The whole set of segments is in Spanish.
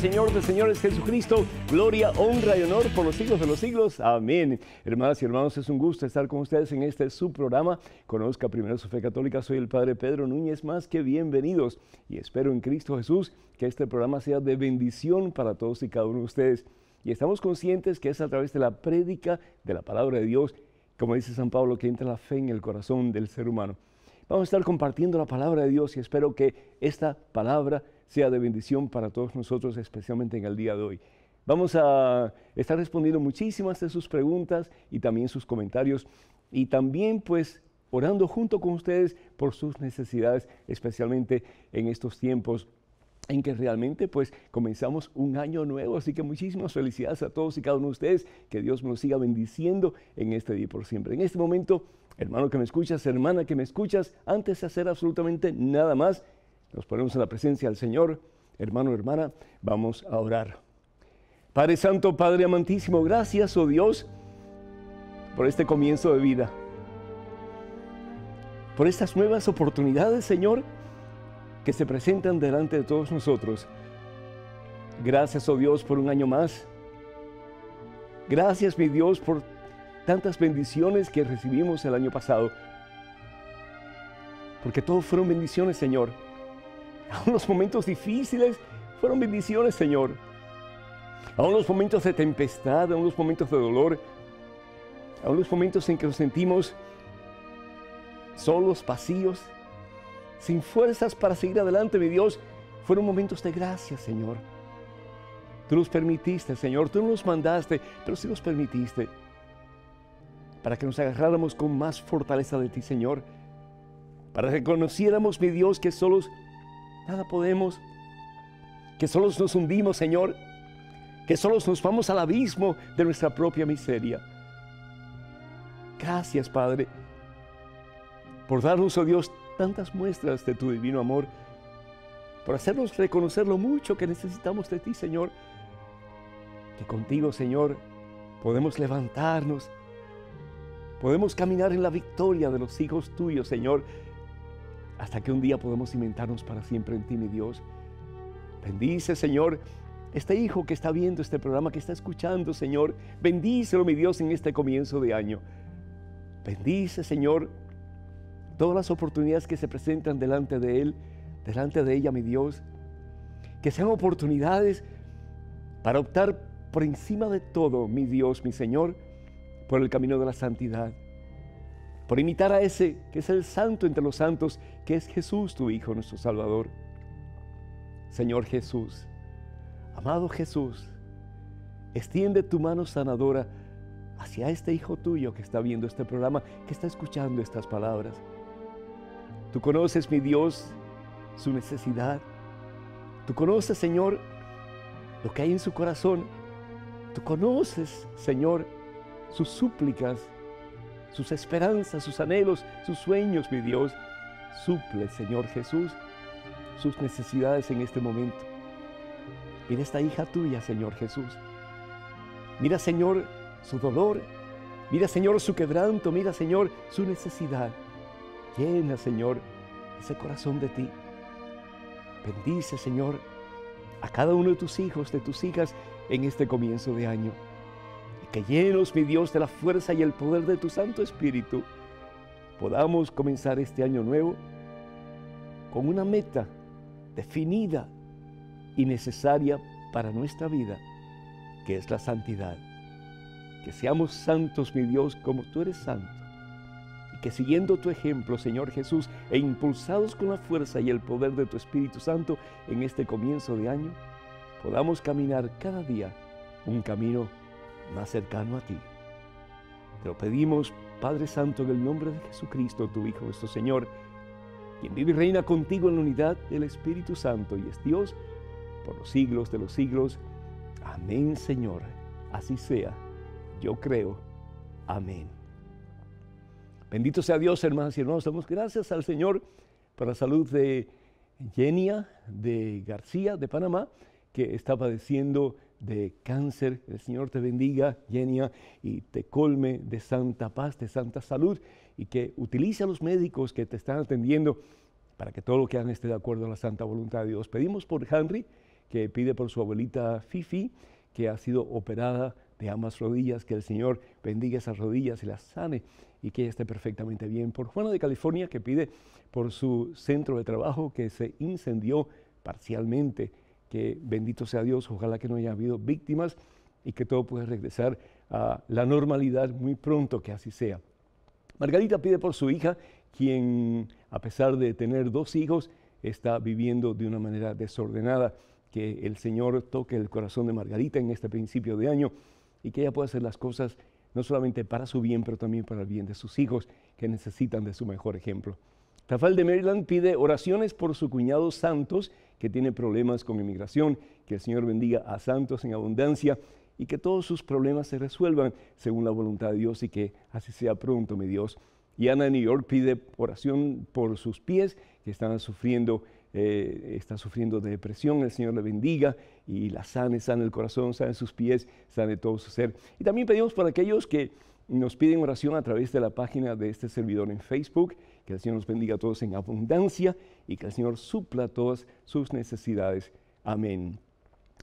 Señor de señores Jesucristo. Gloria, honra y honor por los siglos de los siglos. Amén. Hermanas y hermanos, es un gusto estar con ustedes en este su programa. Conozca primero su fe católica. Soy el Padre Pedro Núñez. Más que bienvenidos. Y espero en Cristo Jesús que este programa sea de bendición para todos y cada uno de ustedes. Y estamos conscientes que es a través de la prédica de la palabra de Dios, como dice San Pablo, que entra la fe en el corazón del ser humano. Vamos a estar compartiendo la palabra de Dios y espero que esta palabra sea de bendición para todos nosotros, especialmente en el día de hoy. Vamos a estar respondiendo muchísimas de sus preguntas y también sus comentarios y también pues orando junto con ustedes por sus necesidades, especialmente en estos tiempos en que realmente pues comenzamos un año nuevo. Así que muchísimas felicidades a todos y cada uno de ustedes. Que Dios nos siga bendiciendo en este día por siempre. En este momento, hermano que me escuchas, hermana que me escuchas, antes de hacer absolutamente nada más, nos ponemos en la presencia del Señor, hermano, hermana, vamos a orar. Padre Santo, Padre Amantísimo, gracias, oh Dios, por este comienzo de vida, por estas nuevas oportunidades, Señor, que se presentan delante de todos nosotros. Gracias, oh Dios, por un año más. Gracias, mi Dios, por tantas bendiciones que recibimos el año pasado. Porque todos fueron bendiciones, Señor a unos momentos difíciles fueron bendiciones, Señor. a unos momentos de tempestad, a unos momentos de dolor, a unos momentos en que nos sentimos solos, vacíos, sin fuerzas para seguir adelante, mi Dios, fueron momentos de gracia, Señor. Tú los permitiste, Señor, tú no los mandaste, pero sí los permitiste para que nos agarráramos con más fortaleza de ti, Señor, para que conociéramos mi Dios, que solos nada podemos, que solos nos hundimos, Señor, que solos nos vamos al abismo de nuestra propia miseria. Gracias, Padre, por darnos, oh Dios, tantas muestras de tu divino amor, por hacernos reconocer lo mucho que necesitamos de ti, Señor, que contigo, Señor, podemos levantarnos, podemos caminar en la victoria de los hijos tuyos, Señor, hasta que un día podamos cimentarnos para siempre en ti, mi Dios. Bendice, Señor, este hijo que está viendo este programa, que está escuchando, Señor. Bendícelo, mi Dios, en este comienzo de año. Bendice, Señor, todas las oportunidades que se presentan delante de Él, delante de ella, mi Dios. Que sean oportunidades para optar por encima de todo, mi Dios, mi Señor, por el camino de la santidad por imitar a ese que es el santo entre los santos, que es Jesús, tu Hijo, nuestro Salvador. Señor Jesús, amado Jesús, extiende tu mano sanadora hacia este Hijo tuyo que está viendo este programa, que está escuchando estas palabras. Tú conoces, mi Dios, su necesidad. Tú conoces, Señor, lo que hay en su corazón. Tú conoces, Señor, sus súplicas sus esperanzas, sus anhelos, sus sueños, mi Dios. Suple, Señor Jesús, sus necesidades en este momento. Mira esta hija tuya, Señor Jesús. Mira, Señor, su dolor. Mira, Señor, su quebranto. Mira, Señor, su necesidad. Llena, Señor, ese corazón de ti. Bendice, Señor, a cada uno de tus hijos, de tus hijas, en este comienzo de año que llenos, mi Dios, de la fuerza y el poder de tu Santo Espíritu, podamos comenzar este año nuevo con una meta definida y necesaria para nuestra vida, que es la santidad. Que seamos santos, mi Dios, como tú eres santo. Y que siguiendo tu ejemplo, Señor Jesús, e impulsados con la fuerza y el poder de tu Espíritu Santo en este comienzo de año, podamos caminar cada día un camino más cercano a ti. Te lo pedimos, Padre Santo, en el nombre de Jesucristo, tu Hijo, nuestro Señor, quien vive y reina contigo en la unidad del Espíritu Santo y es Dios por los siglos de los siglos. Amén, Señor. Así sea. Yo creo. Amén. Bendito sea Dios, hermanas y hermanos. Damos gracias al Señor por la salud de Genia de García de Panamá, que está padeciendo de cáncer. El Señor te bendiga, Genia, y te colme de santa paz, de santa salud, y que utilice a los médicos que te están atendiendo para que todo lo que hagan esté de acuerdo a la santa voluntad de Dios. Pedimos por Henry, que pide por su abuelita Fifi, que ha sido operada de ambas rodillas, que el Señor bendiga esas rodillas y las sane y que ella esté perfectamente bien. Por Juana de California, que pide por su centro de trabajo que se incendió parcialmente que bendito sea Dios, ojalá que no haya habido víctimas y que todo pueda regresar a la normalidad muy pronto, que así sea. Margarita pide por su hija, quien a pesar de tener dos hijos, está viviendo de una manera desordenada. Que el Señor toque el corazón de Margarita en este principio de año y que ella pueda hacer las cosas no solamente para su bien, pero también para el bien de sus hijos, que necesitan de su mejor ejemplo. Rafael de Maryland pide oraciones por su cuñado Santos, que tiene problemas con inmigración, que el Señor bendiga a santos en abundancia y que todos sus problemas se resuelvan según la voluntad de Dios y que así sea pronto, mi Dios. Y Ana de New York pide oración por sus pies que están sufriendo, eh, sufriendo de depresión. El Señor le bendiga y la sane, sane el corazón, sane sus pies, sane todo su ser. Y también pedimos por aquellos que nos piden oración a través de la página de este servidor en Facebook. Que el Señor nos bendiga a todos en abundancia y que el Señor supla todas sus necesidades. Amén.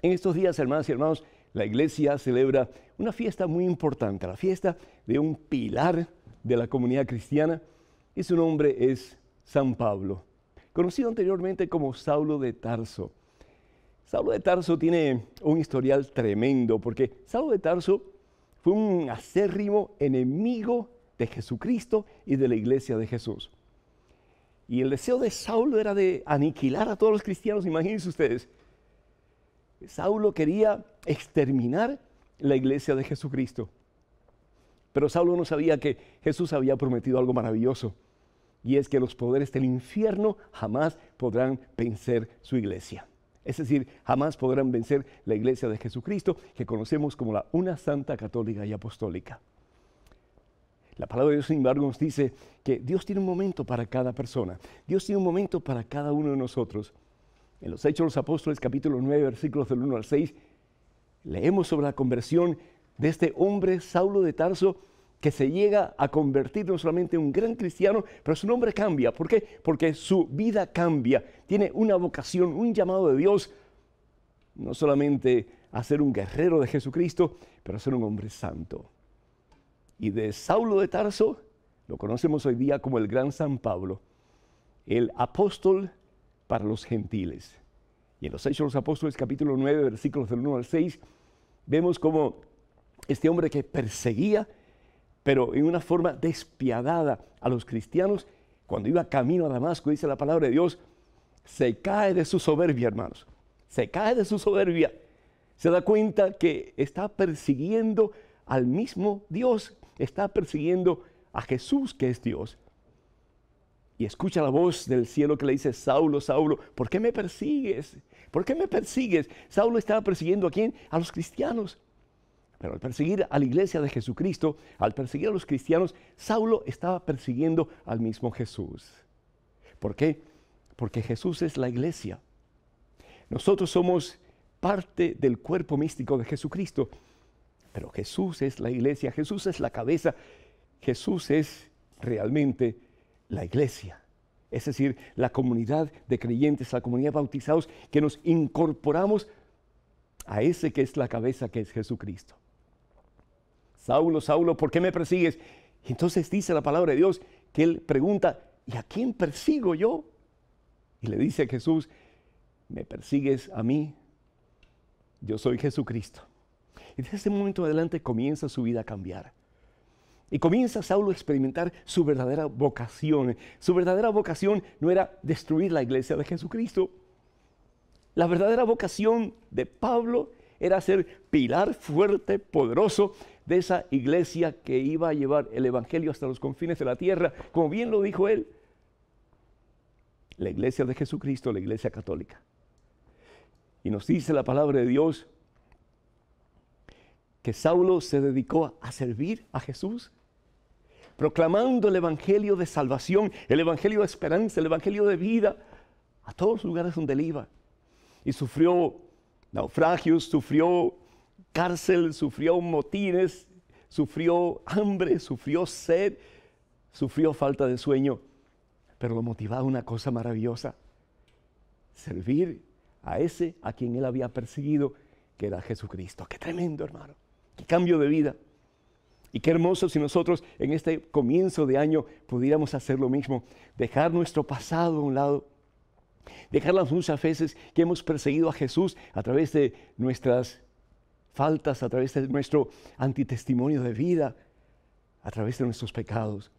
En estos días, hermanas y hermanos, la iglesia celebra una fiesta muy importante, la fiesta de un pilar de la comunidad cristiana y su nombre es San Pablo, conocido anteriormente como Saulo de Tarso. Saulo de Tarso tiene un historial tremendo porque Saulo de Tarso fue un acérrimo enemigo de Jesucristo y de la iglesia de Jesús. Y el deseo de Saulo era de aniquilar a todos los cristianos, imagínense ustedes. Saulo quería exterminar la iglesia de Jesucristo. Pero Saulo no sabía que Jesús había prometido algo maravilloso, y es que los poderes del infierno jamás podrán vencer su iglesia. Es decir, jamás podrán vencer la iglesia de Jesucristo que conocemos como la una santa católica y apostólica. La palabra de Dios, sin embargo, nos dice que Dios tiene un momento para cada persona. Dios tiene un momento para cada uno de nosotros. En los Hechos de los Apóstoles, capítulo 9, versículos del 1 al 6, leemos sobre la conversión de este hombre, Saulo de Tarso, que se llega a convertir no solamente en un gran cristiano, pero su nombre cambia. ¿Por qué? Porque su vida cambia. Tiene una vocación, un llamado de Dios, no solamente a ser un guerrero de Jesucristo, pero a ser un hombre santo. Y de Saulo de Tarso, lo conocemos hoy día como el gran San Pablo, el apóstol para los gentiles. Y en los Hechos de los Apóstoles capítulo 9, versículos del 1 al 6, vemos como este hombre que perseguía pero en una forma despiadada a los cristianos. Cuando iba camino a Damasco, dice la palabra de Dios, se cae de su soberbia, hermanos. Se cae de su soberbia. Se da cuenta que está persiguiendo al mismo Dios, está persiguiendo a Jesús que es Dios. Y escucha la voz del cielo que le dice, Saulo, Saulo, ¿por qué me persigues? ¿Por qué me persigues? Saulo estaba persiguiendo a quién? A los cristianos. Pero al perseguir a la iglesia de Jesucristo, al perseguir a los cristianos, Saulo estaba persiguiendo al mismo Jesús. ¿Por qué? Porque Jesús es la iglesia. Nosotros somos parte del cuerpo místico de Jesucristo, pero Jesús es la iglesia, Jesús es la cabeza, Jesús es realmente la iglesia. Es decir, la comunidad de creyentes, la comunidad de bautizados, que nos incorporamos a ese que es la cabeza, que es Jesucristo. Saulo, Saulo, ¿por qué me persigues? Y entonces dice la palabra de Dios que él pregunta, ¿y a quién persigo yo? Y le dice a Jesús, ¿me persigues a mí? Yo soy Jesucristo. Y desde ese momento adelante comienza su vida a cambiar. Y comienza Saulo a experimentar su verdadera vocación. Su verdadera vocación no era destruir la iglesia de Jesucristo. La verdadera vocación de Pablo era ser pilar fuerte, poderoso de esa iglesia que iba a llevar el Evangelio hasta los confines de la tierra, como bien lo dijo él, la iglesia de Jesucristo, la iglesia católica. Y nos dice la palabra de Dios que Saulo se dedicó a servir a Jesús, proclamando el Evangelio de salvación, el Evangelio de esperanza, el Evangelio de vida, a todos los lugares donde él iba. Y sufrió naufragios, sufrió cárcel, sufrió motines, sufrió hambre, sufrió sed, sufrió falta de sueño, pero lo motivaba una cosa maravillosa, servir a ese a quien él había perseguido, que era Jesucristo. Qué tremendo, hermano. Qué cambio de vida. Y qué hermoso si nosotros en este comienzo de año pudiéramos hacer lo mismo, dejar nuestro pasado a un lado, dejar las muchas veces que hemos perseguido a Jesús a través de nuestras faltas, a través de nuestro antitestimonio de vida, a través de nuestros pecados.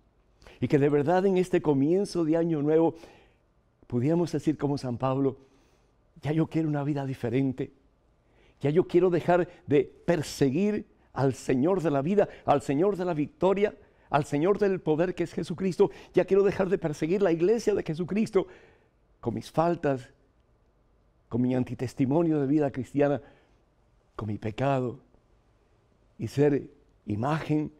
Y que de verdad en este comienzo de año nuevo pudiéramos decir como San Pablo, ya yo quiero una vida diferente, ya yo quiero dejar de perseguir al Señor de la vida, al Señor de la victoria, al Señor del poder que es Jesucristo, ya quiero dejar de perseguir la iglesia de Jesucristo con mis faltas, con mi antitestimonio de vida cristiana, con mi pecado y ser imagen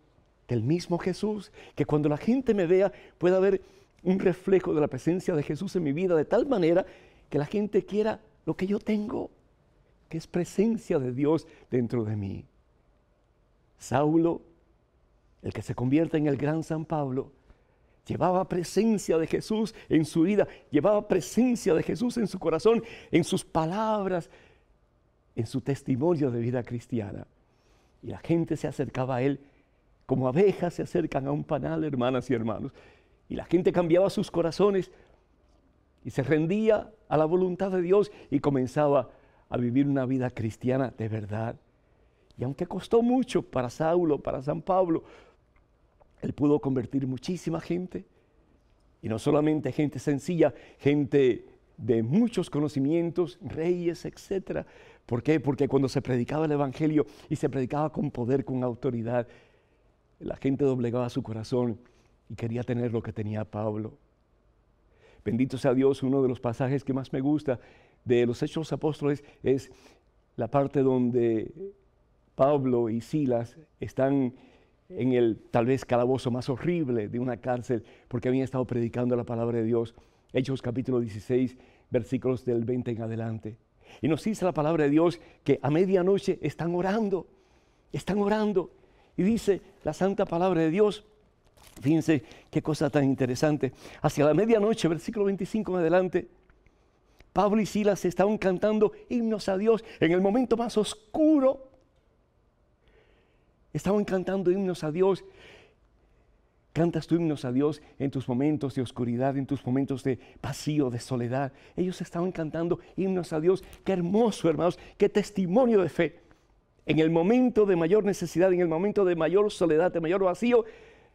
del mismo Jesús, que cuando la gente me vea pueda ver un reflejo de la presencia de Jesús en mi vida de tal manera que la gente quiera lo que yo tengo, que es presencia de Dios dentro de mí. Saulo, el que se convierte en el gran San Pablo, llevaba presencia de Jesús en su vida, llevaba presencia de Jesús en su corazón, en sus palabras, en su testimonio de vida cristiana. Y la gente se acercaba a él como abejas se acercan a un panal, hermanas y hermanos. Y la gente cambiaba sus corazones y se rendía a la voluntad de Dios y comenzaba a vivir una vida cristiana de verdad. Y aunque costó mucho para Saulo, para San Pablo, él pudo convertir muchísima gente. Y no solamente gente sencilla, gente de muchos conocimientos, reyes, etcétera, ¿Por qué? Porque cuando se predicaba el Evangelio y se predicaba con poder, con autoridad, la gente doblegaba su corazón y quería tener lo que tenía Pablo. Bendito sea Dios, uno de los pasajes que más me gusta de los Hechos Apóstoles es la parte donde Pablo y Silas están en el tal vez calabozo más horrible de una cárcel porque habían estado predicando la palabra de Dios. Hechos capítulo 16, versículos del 20 en adelante. Y nos dice la palabra de Dios que a medianoche están orando, están orando. Y dice la santa palabra de Dios, fíjense qué cosa tan interesante, hacia la medianoche, versículo 25 en adelante, Pablo y Silas estaban cantando himnos a Dios en el momento más oscuro. Estaban cantando himnos a Dios Cantas tu himnos a Dios en tus momentos de oscuridad, en tus momentos de vacío, de soledad. Ellos estaban cantando himnos a Dios. Qué hermoso, hermanos, qué testimonio de fe. En el momento de mayor necesidad, en el momento de mayor soledad, de mayor vacío,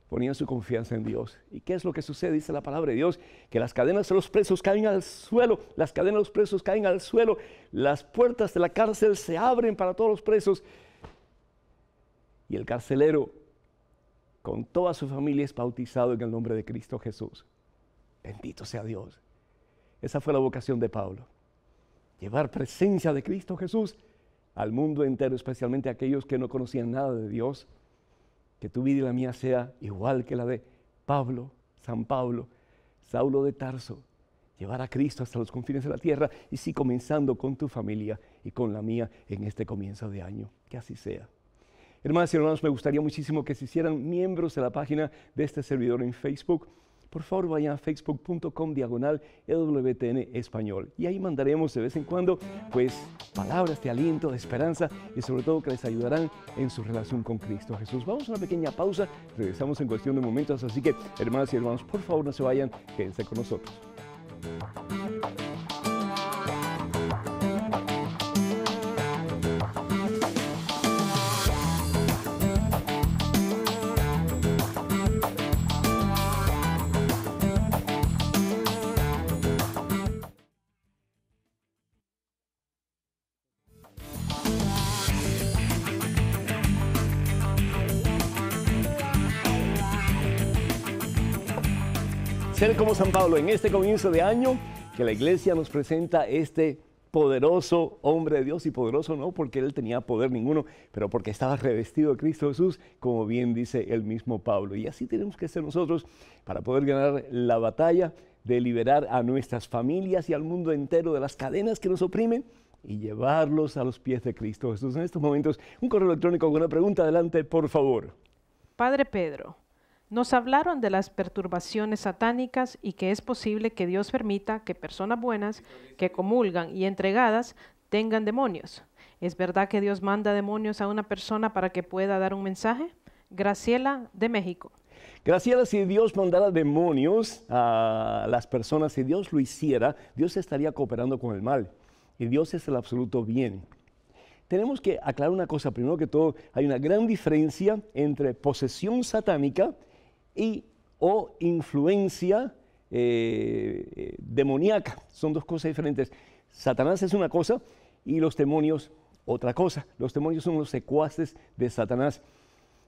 ponían su confianza en Dios. ¿Y qué es lo que sucede? Dice la palabra de Dios, que las cadenas de los presos caen al suelo, las cadenas de los presos caen al suelo, las puertas de la cárcel se abren para todos los presos. Y el carcelero con toda su familia es bautizado en el nombre de Cristo Jesús. Bendito sea Dios. Esa fue la vocación de Pablo. Llevar presencia de Cristo Jesús al mundo entero, especialmente a aquellos que no conocían nada de Dios. Que tu vida y la mía sea igual que la de Pablo, San Pablo, Saulo de Tarso. Llevar a Cristo hasta los confines de la tierra y sí comenzando con tu familia y con la mía en este comienzo de año. Que así sea. Hermanas y hermanos, me gustaría muchísimo que se hicieran miembros de la página de este servidor en Facebook. Por favor, vayan a facebook.com diagonal WTN español. Y ahí mandaremos de vez en cuando, pues, palabras de aliento, de esperanza y sobre todo que les ayudarán en su relación con Cristo Jesús. Vamos a una pequeña pausa, regresamos en cuestión de momentos. Así que, hermanas y hermanos, por favor, no se vayan, quédense con nosotros. ser como San Pablo en este comienzo de año, que la iglesia nos presenta este poderoso hombre de Dios y poderoso no porque él tenía poder ninguno, pero porque estaba revestido de Cristo Jesús, como bien dice el mismo Pablo. Y así tenemos que ser nosotros para poder ganar la batalla de liberar a nuestras familias y al mundo entero de las cadenas que nos oprimen y llevarlos a los pies de Cristo Jesús. En estos momentos, un correo electrónico con una pregunta. Adelante, por favor. Padre Pedro, nos hablaron de las perturbaciones satánicas y que es posible que Dios permita que personas buenas, que comulgan y entregadas, tengan demonios. ¿Es verdad que Dios manda demonios a una persona para que pueda dar un mensaje? Graciela de México. Graciela, si Dios mandara demonios a las personas, si Dios lo hiciera, Dios estaría cooperando con el mal. Y Dios es el absoluto bien. Tenemos que aclarar una cosa. Primero que todo, hay una gran diferencia entre posesión satánica y o influencia eh, eh, demoníaca. Son dos cosas diferentes. Satanás es una cosa y los demonios otra cosa. Los demonios son los secuaces de Satanás.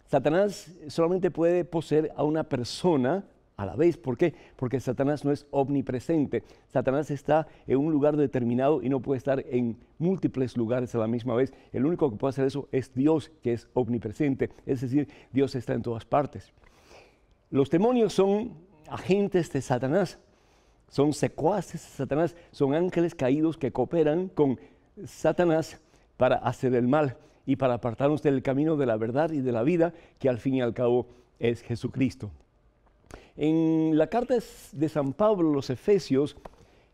Satanás solamente puede poseer a una persona a la vez. ¿Por qué? Porque Satanás no es omnipresente. Satanás está en un lugar determinado y no puede estar en múltiples lugares a la misma vez. El único que puede hacer eso es Dios, que es omnipresente. Es decir, Dios está en todas partes. Los demonios son agentes de Satanás, son secuaces de Satanás, son ángeles caídos que cooperan con Satanás para hacer el mal y para apartarnos del camino de la verdad y de la vida, que al fin y al cabo es Jesucristo. En la carta de San Pablo los Efesios,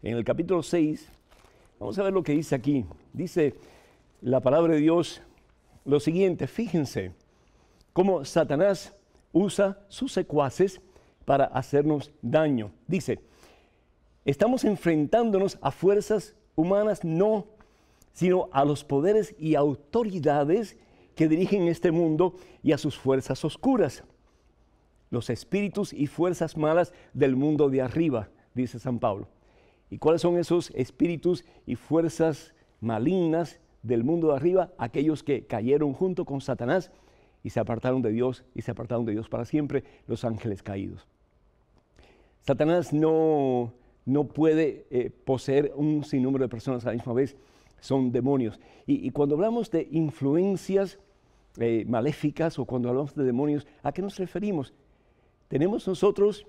en el capítulo 6, vamos a ver lo que dice aquí. Dice la palabra de Dios lo siguiente, fíjense cómo Satanás usa sus secuaces para hacernos daño. Dice, estamos enfrentándonos a fuerzas humanas, no, sino a los poderes y autoridades que dirigen este mundo y a sus fuerzas oscuras, los espíritus y fuerzas malas del mundo de arriba, dice San Pablo. ¿Y cuáles son esos espíritus y fuerzas malignas del mundo de arriba? Aquellos que cayeron junto con Satanás y se apartaron de Dios y se apartaron de Dios para siempre, los ángeles caídos. Satanás no, no puede eh, poseer un sinnúmero de personas a la misma vez, son demonios. Y, cuando hablamos de influencias eh, maléficas o cuando hablamos de demonios, ¿a qué nos referimos? ¿Tenemos nosotros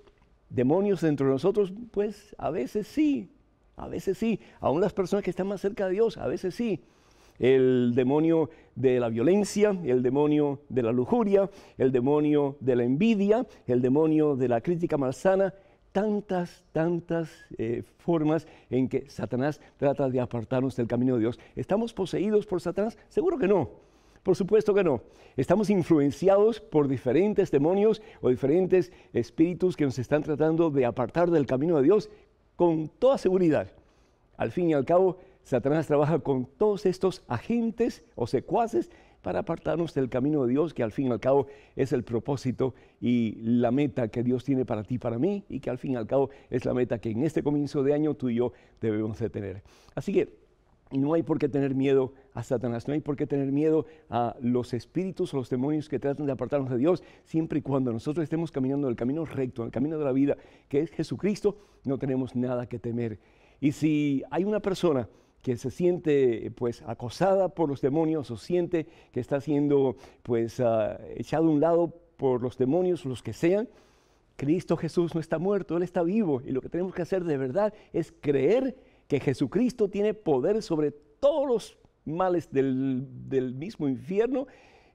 demonios dentro de nosotros? Pues a veces sí, a veces sí. Aún las personas que están más cerca de Dios, a veces sí. El demonio de la violencia, el demonio de la lujuria, el demonio de la envidia, el demonio de la crítica malsana, tantas, tantas eh, formas en que Satanás trata de apartarnos del camino de Dios. ¿Estamos poseídos por Satanás? Seguro que no. Por supuesto que no. Estamos influenciados por diferentes demonios o diferentes espíritus que nos están tratando de apartar del camino de Dios con toda seguridad. Al fin y al cabo, Satanás trabaja con todos estos agentes o secuaces para apartarnos del camino de Dios, que al fin y al cabo es el propósito y la meta que Dios tiene para ti, para mí, y que al fin y al cabo es la meta que en este comienzo de año tú y yo debemos de tener. Así que no hay por qué tener miedo a Satanás, no hay por qué tener miedo a los espíritus o los demonios que tratan de apartarnos de Dios, siempre y cuando nosotros estemos caminando en el camino recto, en el camino de la vida, que es Jesucristo, no tenemos nada que temer. Y si hay una persona que se siente pues acosada por los demonios o siente que está siendo pues ah, echado a un lado por los demonios, los que sean, Cristo Jesús no está muerto, Él está vivo. Y lo que tenemos que hacer de verdad es creer que Jesucristo tiene poder sobre todos los males del, del mismo infierno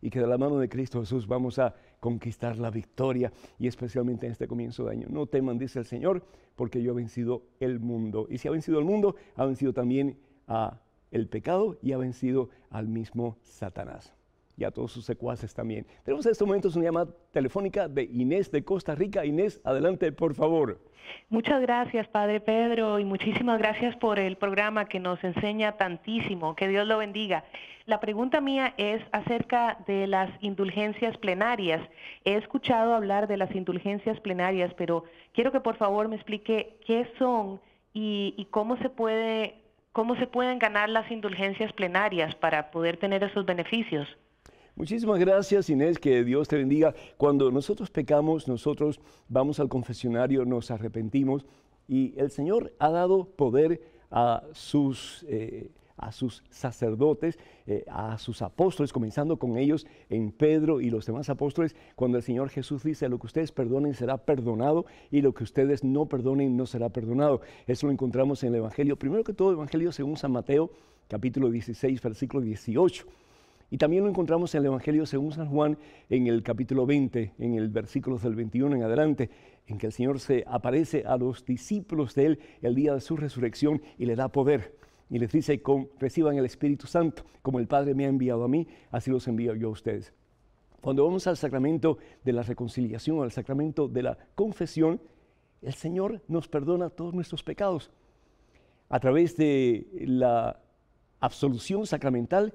y que de la mano de Cristo Jesús vamos a conquistar la victoria y especialmente en este comienzo de año. No teman, dice el Señor, porque yo he vencido el mundo. Y si ha vencido el mundo, ha vencido también a el pecado y ha vencido al mismo Satanás y a todos sus secuaces también. Tenemos en estos momentos una llamada telefónica de Inés de Costa Rica. Inés, adelante, por favor. Muchas gracias, Padre Pedro, y muchísimas gracias por el programa que nos enseña tantísimo. Que Dios lo bendiga. La pregunta mía es acerca de las indulgencias plenarias. He escuchado hablar de las indulgencias plenarias, pero quiero que por favor me explique qué son y, y cómo se puede cómo se pueden ganar las indulgencias plenarias para poder tener esos beneficios. Muchísimas gracias Inés, que Dios te bendiga. Cuando nosotros pecamos, nosotros vamos al confesionario, nos arrepentimos y el Señor ha dado poder a sus... Eh, a sus sacerdotes, eh, a sus apóstoles, comenzando con ellos en Pedro y los demás apóstoles, cuando el Señor Jesús dice, lo que ustedes perdonen será perdonado y lo que ustedes no perdonen no será perdonado. Eso lo encontramos en el Evangelio, primero que todo, Evangelio según San Mateo, capítulo 16, versículo 18. Y también lo encontramos en el Evangelio según San Juan, en el capítulo 20, en el versículo del 21 en adelante, en que el Señor se aparece a los discípulos de Él el día de su resurrección y le da poder y les dice, reciban el Espíritu Santo, como el Padre me ha enviado a mí, así los envío yo a ustedes. Cuando vamos al sacramento de la reconciliación, al sacramento de la confesión, el Señor nos perdona todos nuestros pecados. A través de la absolución sacramental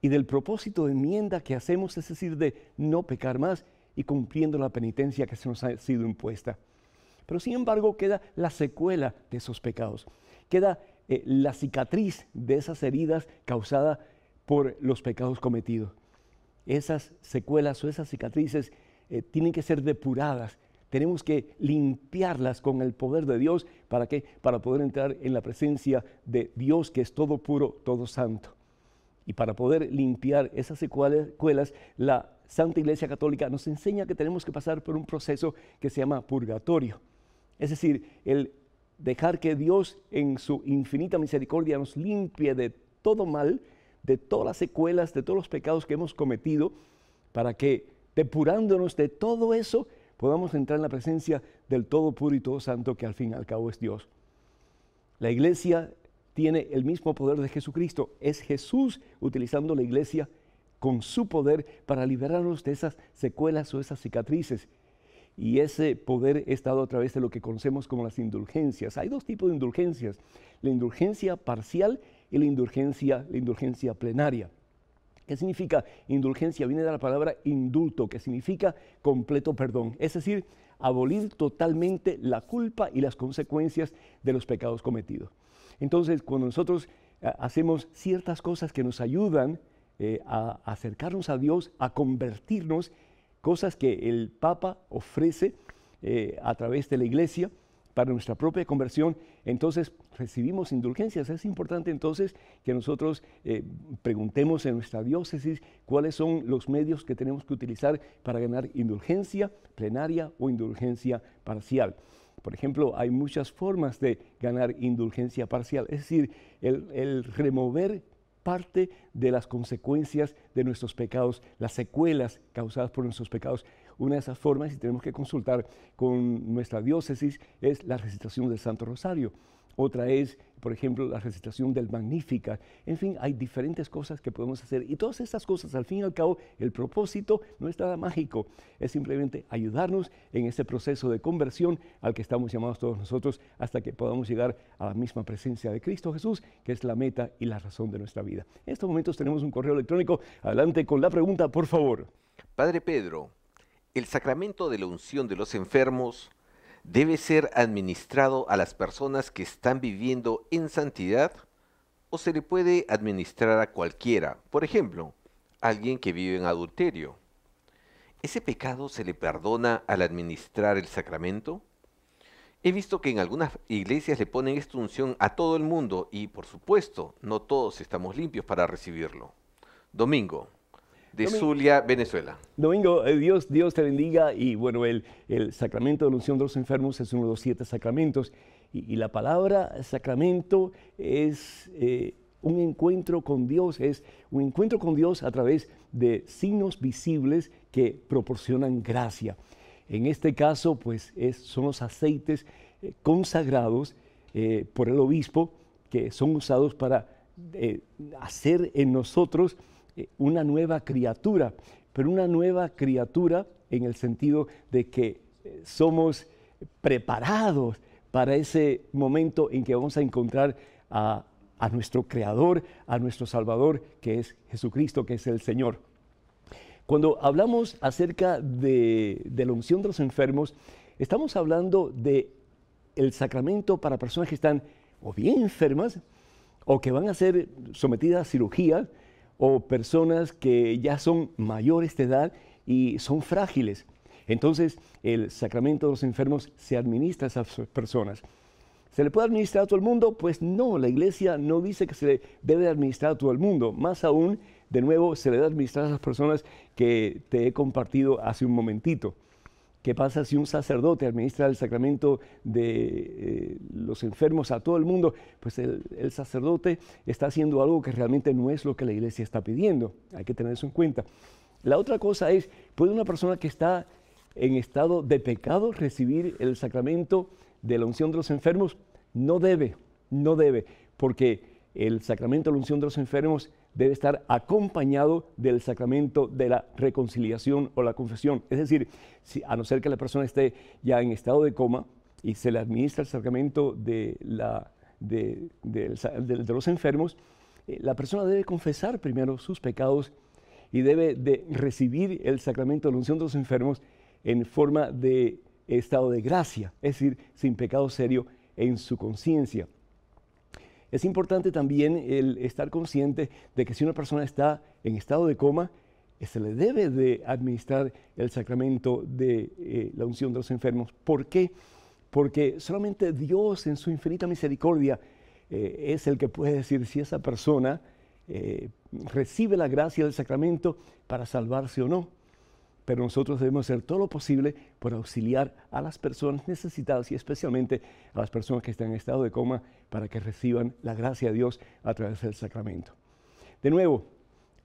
y del propósito de enmienda que hacemos, es decir, de no pecar más y cumpliendo la penitencia que se nos ha sido impuesta. Pero sin embargo queda la secuela de esos pecados. Queda eh, la cicatriz de esas heridas causadas por los pecados cometidos. Esas secuelas o esas cicatrices eh, tienen que ser depuradas. Tenemos que limpiarlas con el poder de Dios para que para poder entrar en la presencia de Dios que es todo puro, todo santo. Y para poder limpiar esas secuelas, la Santa Iglesia Católica nos enseña que tenemos que pasar por un proceso que se llama purgatorio. Es decir, el dejar que Dios en su infinita misericordia nos limpie de todo mal, de todas las secuelas, de todos los pecados que hemos cometido, para que depurándonos de todo eso podamos entrar en la presencia del Todo Puro y Todo Santo que al fin y al cabo es Dios. La iglesia tiene el mismo poder de Jesucristo. Es Jesús utilizando la iglesia con su poder para liberarnos de esas secuelas o esas cicatrices. Y ese poder es dado a través de lo que conocemos como las indulgencias. Hay dos tipos de indulgencias, la indulgencia parcial y la indulgencia, la indulgencia plenaria. ¿Qué significa indulgencia? Viene de la palabra indulto, que significa completo perdón. Es decir, abolir totalmente la culpa y las consecuencias de los pecados cometidos. Entonces, cuando nosotros eh, hacemos ciertas cosas que nos ayudan eh, a acercarnos a Dios, a convertirnos, cosas que el Papa ofrece eh, a través de la Iglesia para nuestra propia conversión, entonces recibimos indulgencias. Es importante entonces que nosotros eh, preguntemos en nuestra diócesis cuáles son los medios que tenemos que utilizar para ganar indulgencia plenaria o indulgencia parcial. Por ejemplo, hay muchas formas de ganar indulgencia parcial, es decir, el remover parte de las consecuencias de nuestros pecados, las secuelas causadas por nuestros pecados. Una de esas formas, y tenemos que consultar con nuestra diócesis, es la recitación del Santo Rosario otra es, por ejemplo, la recitación del Magnífica. En fin, hay diferentes cosas que podemos hacer. Y todas estas cosas, al fin y al cabo, el propósito no es nada mágico, es simplemente ayudarnos en ese proceso de conversión al que estamos llamados todos nosotros hasta que podamos llegar a la misma presencia de Cristo Jesús, que es la meta y la razón de nuestra vida. En estos momentos tenemos un correo electrónico. Adelante con la pregunta, por favor. Padre Pedro, el sacramento de la unción de los enfermos debe ser administrado a las personas que están viviendo en santidad o se le puede administrar a cualquiera, por ejemplo, alguien que vive en adulterio. ¿Ese pecado se le perdona al administrar el sacramento? He visto que en algunas iglesias le ponen esta unción a todo el mundo y, por supuesto, no todos estamos limpios para recibirlo. Domingo, de Zulia, Venezuela. Domingo, eh, Dios, Dios te bendiga y bueno, el, el sacramento de la unción de los enfermos es uno de los siete sacramentos y, la palabra sacramento es eh, un encuentro con Dios, es un encuentro con Dios a través de signos visibles que proporcionan gracia. En este caso, pues es, son los aceites eh, consagrados por el obispo que son usados para hacer en nosotros eh, una nueva criatura, pero una nueva criatura en el sentido de que eh, somos preparados para ese momento en que vamos a encontrar a, nuestro Creador, a nuestro Salvador, que es Jesucristo, que es el Señor. Cuando hablamos acerca de, de, la unción de los enfermos, estamos hablando de el sacramento para personas que están o bien enfermas o que van a ser sometidas a cirugía o personas que ya son mayores de edad y son frágiles. Entonces, el sacramento de los enfermos se administra a esas personas. ¿Se le puede administrar a todo el mundo? Pues no, la iglesia no dice que se le debe administrar a todo el mundo. Más aún, de nuevo, se le debe administrar a esas personas que te he compartido hace un momentito. ¿Qué pasa si un sacerdote administra el sacramento de eh, los enfermos a todo el mundo? Pues el, el, sacerdote está haciendo algo que realmente no es lo que la iglesia está pidiendo. Hay que tener eso en cuenta. La otra cosa es, ¿puede una persona que está en estado de pecado recibir el sacramento de la unción de los enfermos? No debe, no debe, porque el sacramento de la unción de los enfermos debe estar acompañado del sacramento de la reconciliación o la confesión. Es decir, a no ser que la persona esté ya en estado de coma y se le administra el sacramento de, los enfermos, eh, la persona debe confesar primero sus pecados y debe recibir el sacramento de la unción de los enfermos en forma de estado de gracia, es decir, sin pecado serio en su conciencia. Es importante también el estar consciente de que si una persona está en estado de coma, eh, se le debe de administrar el sacramento de eh, la unción de los enfermos. ¿Por qué? Porque solamente Dios en su infinita misericordia eh, es el que puede decir si esa persona recibe la gracia del sacramento para salvarse o no. Pero nosotros debemos hacer todo lo posible por auxiliar a las personas necesitadas y especialmente a las personas que están en estado de coma para que reciban la gracia de Dios a través del sacramento. De nuevo,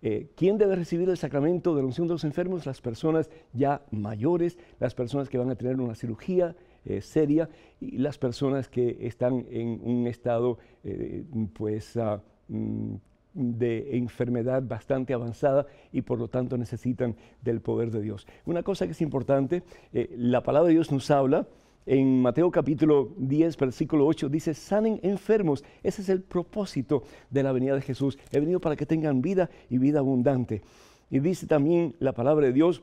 eh, ¿quién debe recibir el sacramento de la unción de los enfermos? Las personas ya mayores, las personas que van a tener una cirugía eh, seria y las personas que están en un estado eh, pues, ah, mm, de enfermedad bastante avanzada y por lo tanto necesitan del poder de Dios. Una cosa que es importante, la palabra de Dios nos habla en Mateo capítulo 10, versículo 8, dice, sanen enfermos. Ese es el propósito de la venida de Jesús. He venido para que tengan vida y vida abundante. Y dice también la palabra de Dios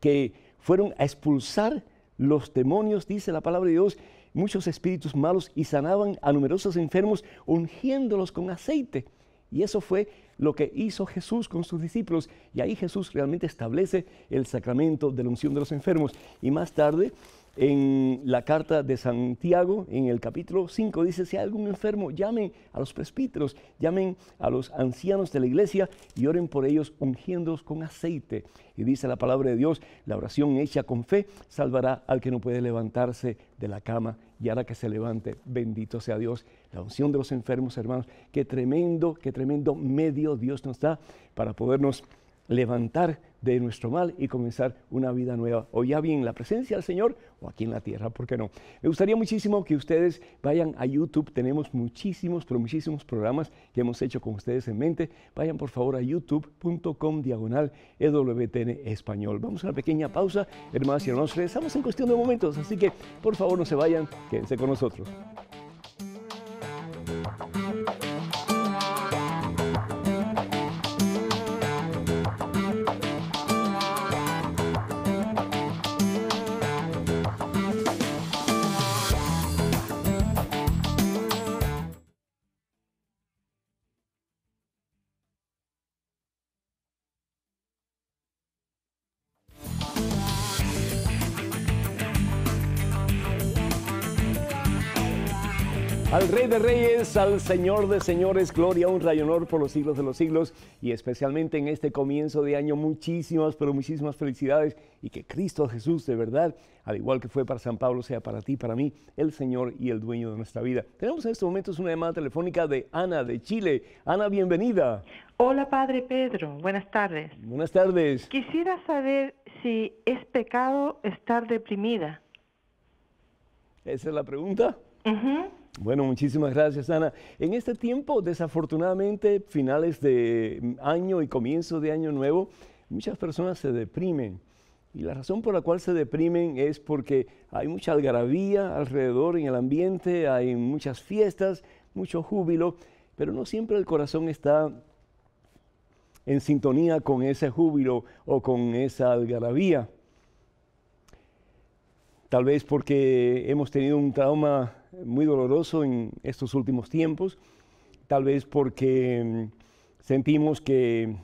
que fueron a expulsar los demonios, dice la palabra de Dios, muchos espíritus malos y sanaban a numerosos enfermos ungiéndolos con aceite. Y eso fue lo que hizo Jesús con sus discípulos. Y ahí Jesús realmente establece el sacramento de la unción de los enfermos. Y más tarde en la carta de Santiago, en el capítulo 5, dice, si hay algún enfermo, llamen a los presbíteros, llamen a los ancianos de la iglesia y oren por ellos ungiéndolos con aceite. Y dice la palabra de Dios, la oración hecha con fe salvará al que no puede levantarse de la cama y hará que se levante. Bendito sea Dios. La unción de los enfermos, hermanos. Qué tremendo, qué tremendo medio Dios nos da para podernos levantar de nuestro mal y comenzar una vida nueva, o ya bien la presencia del Señor o aquí en la tierra, ¿por qué no? Me gustaría muchísimo que ustedes vayan a YouTube, tenemos muchísimos, pero muchísimos programas que hemos hecho con ustedes en mente, vayan por favor a youtube.com diagonal EWTN español. Vamos a una pequeña pausa, hermanas y hermanos, regresamos en cuestión de momentos, así que por favor no se vayan, quédense con nosotros. de Reyes, al Señor de Señores, gloria, honra y honor por los siglos de los siglos y especialmente en este comienzo de año muchísimas, pero muchísimas felicidades y que Cristo Jesús de verdad, al igual que fue para San Pablo, sea para ti, para mí, el Señor y el dueño de nuestra vida. Tenemos en estos momentos una llamada telefónica de Ana de Chile. Ana, bienvenida. Hola Padre Pedro, buenas tardes. Buenas tardes. Quisiera saber si es pecado estar deprimida. Esa es la pregunta. ajá bueno, muchísimas gracias, Ana. En este tiempo, desafortunadamente, finales de año y comienzo de año nuevo, muchas personas se deprimen. Y la razón por la cual se deprimen es porque hay mucha algarabía alrededor en el ambiente, hay muchas fiestas, mucho júbilo, pero no siempre el corazón está en sintonía con ese júbilo o con esa algarabía. Tal vez porque hemos tenido un trauma muy doloroso en estos últimos tiempos, tal vez porque mm, sentimos que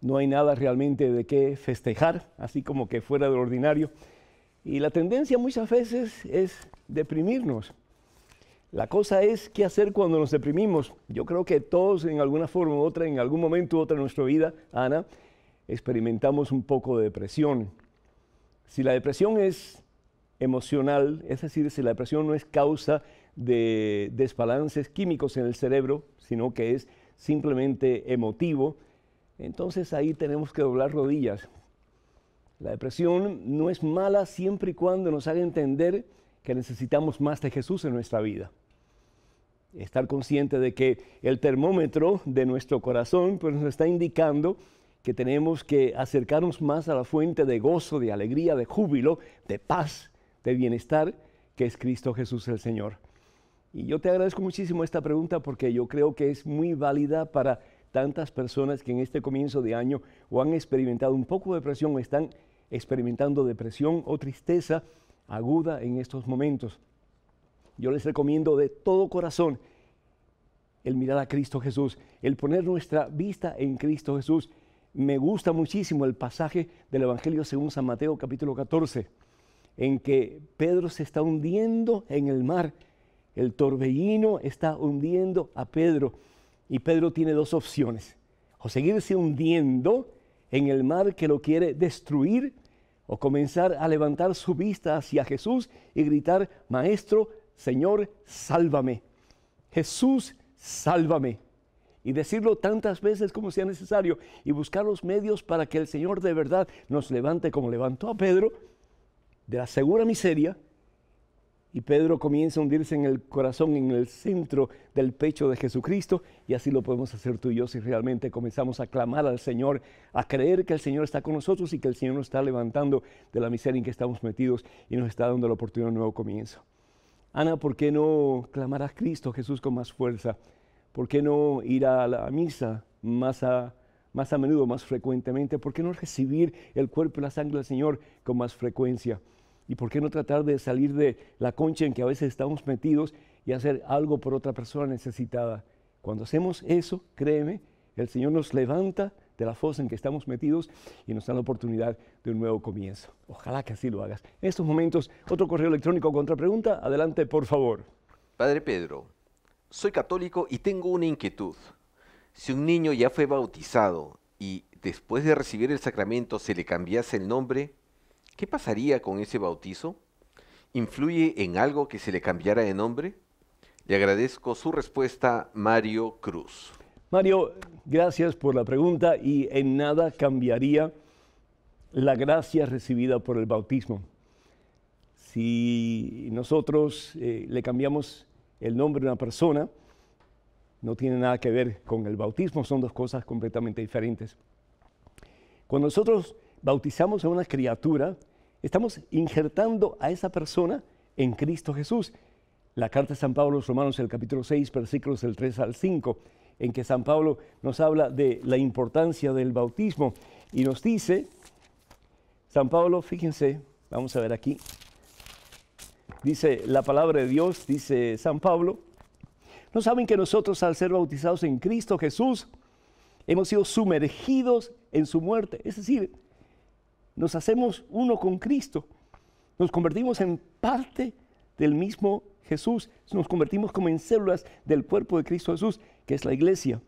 no hay nada realmente de qué festejar, así como que fuera lo ordinario. Y la tendencia muchas veces es deprimirnos. La cosa es qué hacer cuando nos deprimimos. Yo creo que todos en alguna forma u otra, en algún momento u otra de nuestra vida, Ana, experimentamos un poco de depresión. Si la depresión es emocional, es decir, si la depresión no es causa de desbalances químicos en el cerebro, sino que es simplemente emotivo, entonces ahí tenemos que doblar rodillas. La depresión no es mala siempre y cuando nos haga entender que necesitamos más de Jesús en nuestra vida. Estar consciente de que el termómetro de nuestro corazón pues, nos está indicando que tenemos que acercarnos más a la fuente de gozo, de alegría, de júbilo, de paz, de bienestar que es Cristo Jesús el Señor. Y yo te agradezco muchísimo esta pregunta porque yo creo que es muy válida para tantas personas que en este comienzo de año o han experimentado un poco de depresión o están experimentando depresión o tristeza aguda en estos momentos. Yo les recomiendo de todo corazón el mirar a Cristo Jesús, el poner nuestra vista en Cristo Jesús. Me gusta muchísimo el pasaje del Evangelio según San Mateo capítulo 14 en que Pedro se está hundiendo en el mar. El torbellino está hundiendo a Pedro. Y Pedro tiene dos opciones. O seguirse hundiendo en el mar que lo quiere destruir, o comenzar a levantar su vista hacia Jesús y gritar, Maestro, Señor, sálvame. Jesús, sálvame. Y decirlo tantas veces como sea necesario y buscar los medios para que el Señor de verdad nos levante como levantó a Pedro de la segura miseria y Pedro comienza a hundirse en el corazón, en el centro del pecho de Jesucristo, y así lo podemos hacer tú y yo si realmente comenzamos a clamar al Señor, a creer que el Señor está con nosotros y que el Señor nos está levantando de la miseria en que estamos metidos y nos está dando la oportunidad de un nuevo comienzo. Ana, ¿por qué no clamar a Cristo Jesús con más fuerza? ¿Por qué no ir a la misa más a, más a menudo, más frecuentemente? ¿Por qué no recibir el cuerpo y la sangre del Señor con más frecuencia? ¿Y por qué no tratar de salir de la concha en que a veces estamos metidos y hacer algo por otra persona necesitada? Cuando hacemos eso, créeme, el Señor nos levanta de la fosa en que estamos metidos y nos da la oportunidad de un nuevo comienzo. Ojalá que así lo hagas. En estos momentos, otro correo electrónico contra pregunta. Adelante, por favor. Padre Pedro, soy católico y tengo una inquietud. Si un niño ya fue bautizado y después de recibir el sacramento se le cambiase el nombre, ¿Qué pasaría con ese bautizo? ¿Influye en algo que se le cambiara de nombre? Le agradezco su respuesta, Mario Cruz. Mario, gracias por la pregunta y en nada cambiaría la gracia recibida por el bautismo. Si nosotros eh, le cambiamos el nombre a una persona, no tiene nada que ver con el bautismo, son dos cosas completamente diferentes. Cuando nosotros bautizamos a una criatura, estamos injertando a esa persona en Cristo Jesús. La carta de San Pablo a los Romanos, el capítulo 6, versículos del 3 al 5, en que San Pablo nos habla de la importancia del bautismo y nos dice, San Pablo, fíjense, vamos a ver aquí, dice la palabra de Dios, dice San Pablo, ¿no saben que nosotros al ser bautizados en Cristo Jesús hemos sido sumergidos en su muerte? Es decir, nos hacemos uno con Cristo, nos convertimos en parte del mismo Jesús, nos convertimos como en células del cuerpo de Cristo Jesús, que es la iglesia.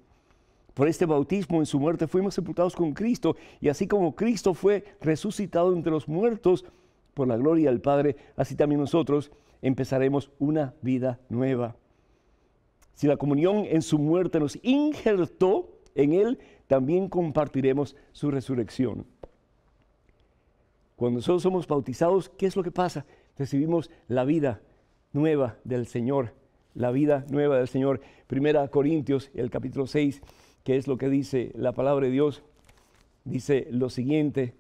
Por este bautismo en su muerte fuimos sepultados con Cristo y así como Cristo fue resucitado entre los muertos por la gloria del Padre, así también nosotros empezaremos una vida nueva. Si la comunión en su muerte nos injertó en Él, también compartiremos su resurrección. Cuando nosotros somos bautizados, ¿qué es lo que pasa? Recibimos la vida nueva del Señor, la vida nueva del Señor. Primera Corintios, el capítulo 6, que es lo que dice la palabra de Dios, dice lo siguiente,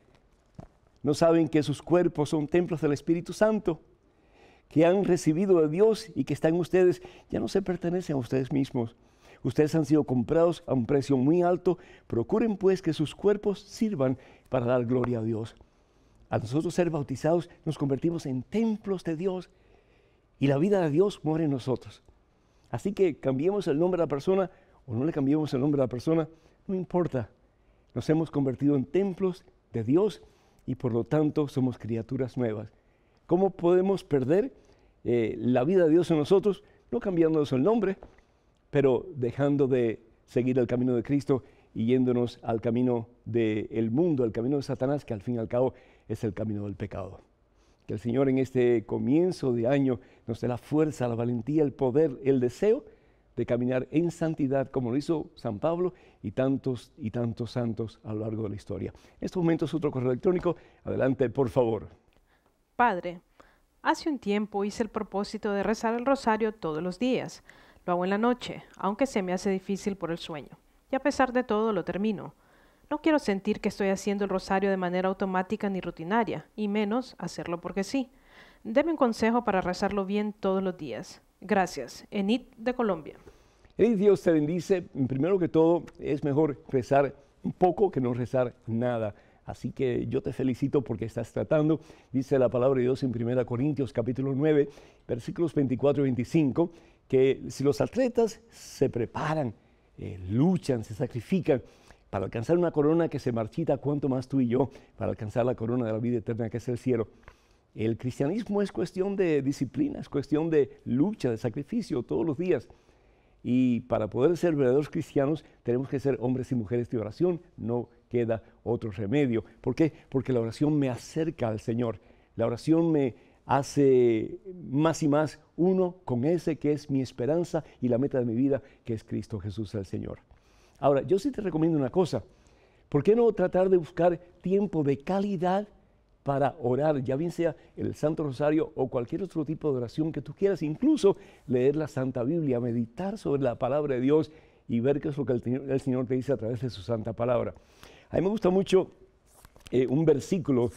no saben que sus cuerpos son templos del Espíritu Santo, que han recibido de Dios y que están ustedes, ya no se pertenecen a ustedes mismos. Ustedes han sido comprados a un precio muy alto. Procuren pues que sus cuerpos sirvan para dar gloria a Dios. A nosotros ser bautizados nos convertimos en templos de Dios y la vida de Dios muere en nosotros. Así que cambiemos el nombre de la persona o no le cambiemos el nombre a la persona, no importa. Nos hemos convertido en templos de Dios y por lo tanto somos criaturas nuevas. ¿Cómo podemos perder eh, la vida de Dios en nosotros? No cambiándonos el nombre, pero dejando de seguir el camino de Cristo y yéndonos al camino del mundo, al camino de Satanás, que al fin y al cabo es el camino del pecado. Que el Señor en este comienzo de año nos dé la fuerza, la valentía, el poder, el deseo de caminar en santidad como lo hizo San Pablo y tantos y tantos santos a lo largo de la historia. En momento es otro correo electrónico. Adelante, por favor. Padre, hace un tiempo hice el propósito de rezar el rosario todos los días. Lo hago en la noche, aunque se me hace difícil por el sueño. Y a pesar de todo lo termino. No quiero sentir que estoy haciendo el rosario de manera automática ni rutinaria, y menos hacerlo porque sí. Deme un consejo para rezarlo bien todos los días. Gracias. Enid de Colombia. Enid, Dios te bendice. Primero que todo, es mejor rezar un poco que no rezar nada. Así que yo te felicito porque estás tratando, dice la palabra de Dios en 1 Corintios capítulo 9, versículos 24 y 25, que si los atletas se preparan, eh, luchan, se sacrifican, para alcanzar una corona que se marchita, cuanto más tú y yo, para alcanzar la corona de la vida eterna que es el cielo. El cristianismo es cuestión de disciplina, es cuestión de lucha, de sacrificio todos los días. Y para poder ser verdaderos cristianos tenemos que ser hombres y mujeres de oración. No queda otro remedio. ¿Por qué? Porque la oración me acerca al Señor. La oración me hace más y más uno con ese que es mi esperanza y la meta de mi vida, que es Cristo Jesús el Señor. Ahora, yo sí te recomiendo una cosa. ¿Por qué no tratar de buscar tiempo de calidad para orar, ya bien sea el Santo Rosario o cualquier otro tipo de oración que tú quieras, incluso leer la Santa Biblia, meditar sobre la palabra de Dios y ver qué es lo que el, Señor te dice a través de su santa palabra. A mí me gusta mucho eh, un versículo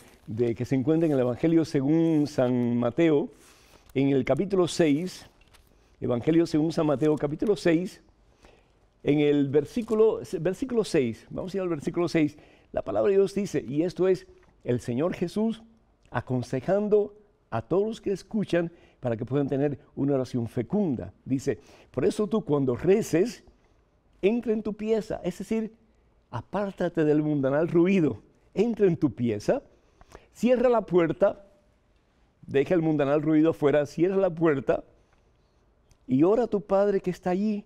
que se encuentra en el Evangelio según San Mateo, en el capítulo 6, Evangelio según San Mateo, capítulo 6, en el versículo, versículo 6, vamos a ir al versículo 6, la palabra de Dios dice, y esto es el Señor Jesús aconsejando a todos los que escuchan para que puedan tener una oración fecunda. Dice, por eso tú cuando reces, entra en tu pieza, es decir, apártate del mundanal ruido, entra en tu pieza, cierra la puerta, deja el mundanal ruido afuera, cierra la puerta y ora a tu Padre que está allí,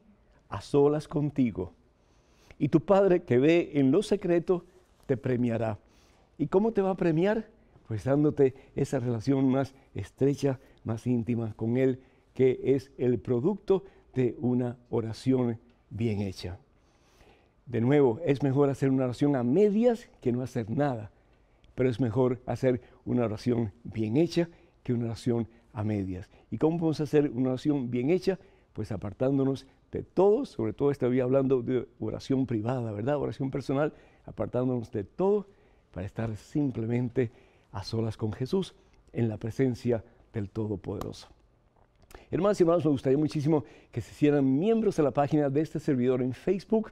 a solas contigo. Y tu Padre que ve en lo secreto, te premiará. ¿Y cómo te va a premiar? Pues dándote esa relación más estrecha, más íntima con Él, que es el producto de una oración bien hecha. De nuevo, es mejor hacer una oración a medias que no hacer nada, pero es mejor hacer una oración bien hecha que una oración a medias. ¿Y cómo podemos hacer una oración bien hecha? Pues apartándonos de todos, sobre todo estoy hablando de oración privada, ¿verdad? Oración personal, apartándonos de todo para estar simplemente a solas con Jesús en la presencia del Todopoderoso. Hermanos y hermanos, me gustaría muchísimo que se hicieran miembros de la página de este servidor en Facebook.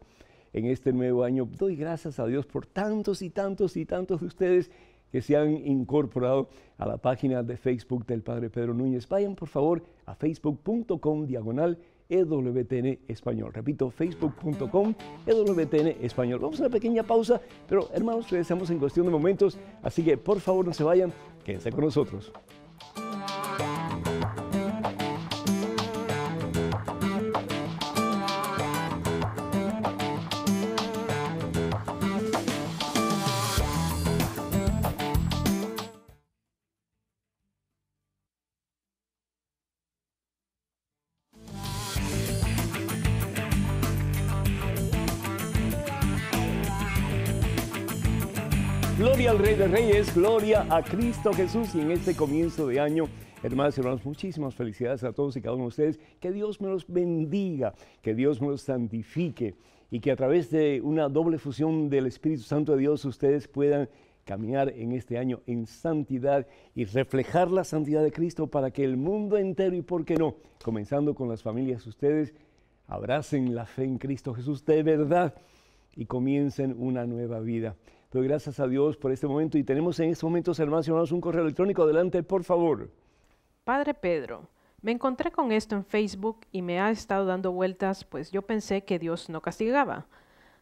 En este nuevo año doy gracias a Dios por tantos y tantos y tantos de ustedes que se han incorporado a la página de Facebook del Padre Pedro Núñez. Vayan por favor a facebook.com diagonal EWTN Español. Repito, facebook.com, EWTN Español. Vamos a una pequeña pausa, pero hermanos, regresamos en cuestión de momentos, así que por favor no se vayan, quédense con nosotros. Reyes, gloria a Cristo Jesús. Y en este comienzo de año, hermanas y hermanos, muchísimas felicidades a todos y cada uno de ustedes. Que Dios me los bendiga, que Dios me los santifique y que a través de una doble fusión del Espíritu Santo de Dios ustedes puedan caminar en este año en santidad y reflejar la santidad de Cristo para que el mundo entero y por qué no, comenzando con las familias ustedes, abracen la fe en Cristo Jesús de verdad y comiencen una nueva vida gracias a Dios por este momento y tenemos en este momento, hermanos y hermanos, un correo electrónico. Adelante, por favor. Padre Pedro, me encontré con esto en Facebook y me ha estado dando vueltas, pues yo pensé que Dios no castigaba.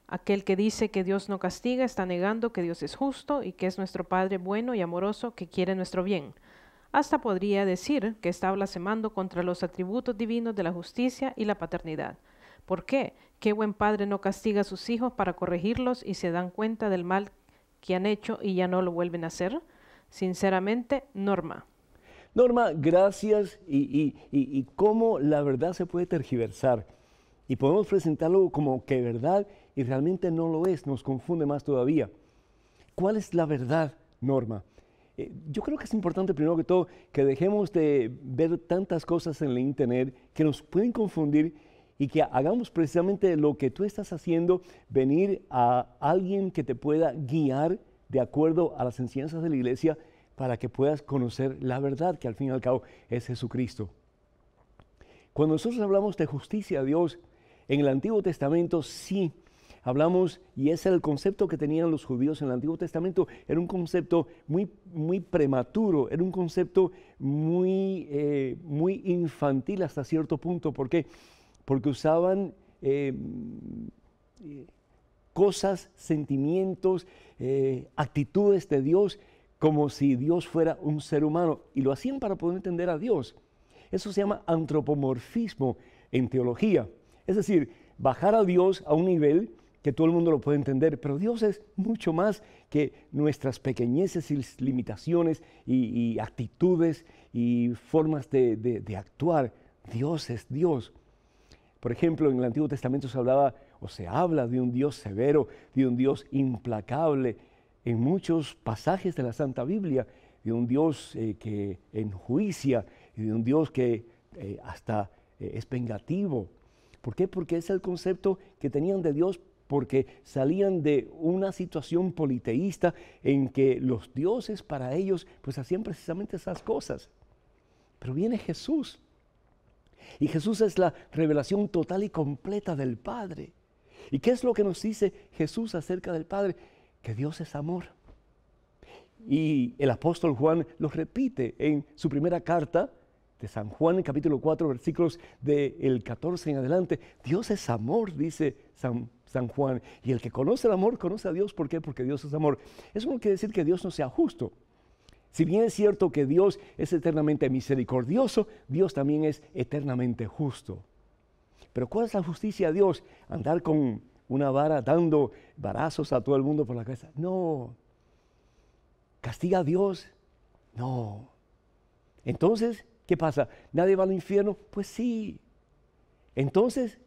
Aquel que dice que Dios no castiga está negando que Dios es justo y que es nuestro Padre bueno y amoroso que quiere nuestro bien. Hasta podría decir que está blasfemando contra los atributos divinos de la justicia y la paternidad. ¿Por qué? ¿Qué buen padre no castiga a sus hijos para corregirlos y se dan cuenta del mal que han hecho y ya no lo vuelven a hacer? Sinceramente, Norma. Norma, gracias y, cómo la verdad se puede tergiversar y podemos presentarlo como que verdad y realmente no lo es, nos confunde más todavía. ¿Cuál es la verdad, Norma? Eh, yo creo que es importante, primero que todo, que dejemos de ver tantas cosas en la internet que nos pueden confundir y que hagamos precisamente lo que tú estás haciendo, venir a alguien que te pueda guiar de acuerdo a las enseñanzas de la iglesia para que puedas conocer la verdad que al fin y al cabo es Jesucristo. Cuando nosotros hablamos de justicia a Dios, en el Antiguo Testamento sí hablamos, y ese era el concepto que tenían los judíos en el Antiguo Testamento, era un concepto muy, muy prematuro, era un concepto muy, eh, muy infantil hasta cierto punto. Porque porque usaban eh, cosas, sentimientos, eh, actitudes de Dios como si Dios fuera un ser humano y lo hacían para poder entender a Dios. Eso se llama antropomorfismo en teología. Es decir, bajar a Dios a un nivel que todo el mundo lo puede entender, pero Dios es mucho más que nuestras pequeñeces y limitaciones y, actitudes y formas de actuar. Dios es Dios. Por ejemplo, en el Antiguo Testamento se hablaba o se habla de un Dios severo, de un Dios implacable, en muchos pasajes de la Santa Biblia, de un Dios eh, que enjuicia, y de un Dios que eh, hasta eh, es vengativo. ¿Por qué? Porque es el concepto que tenían de Dios porque salían de una situación politeísta en que los dioses para ellos pues hacían precisamente esas cosas. Pero viene Jesús y Jesús es la revelación total y completa del Padre. ¿Y qué es lo que nos dice Jesús acerca del Padre? Que Dios es amor. Y el apóstol Juan lo repite en su primera carta de San Juan, en capítulo 4, versículos del 14 en adelante. Dios es amor, dice San, San Juan. Y el que conoce el amor, conoce a Dios. ¿Por qué? Porque Dios es amor. Eso no quiere decir que Dios no sea justo. Si bien es cierto que Dios es eternamente misericordioso, Dios también es eternamente justo. Pero ¿cuál es la justicia de Dios? Andar con una vara dando barazos a todo el mundo por la cabeza. No. ¿Castiga a Dios? No. Entonces, ¿qué pasa? ¿Nadie va al infierno? Pues sí. Entonces,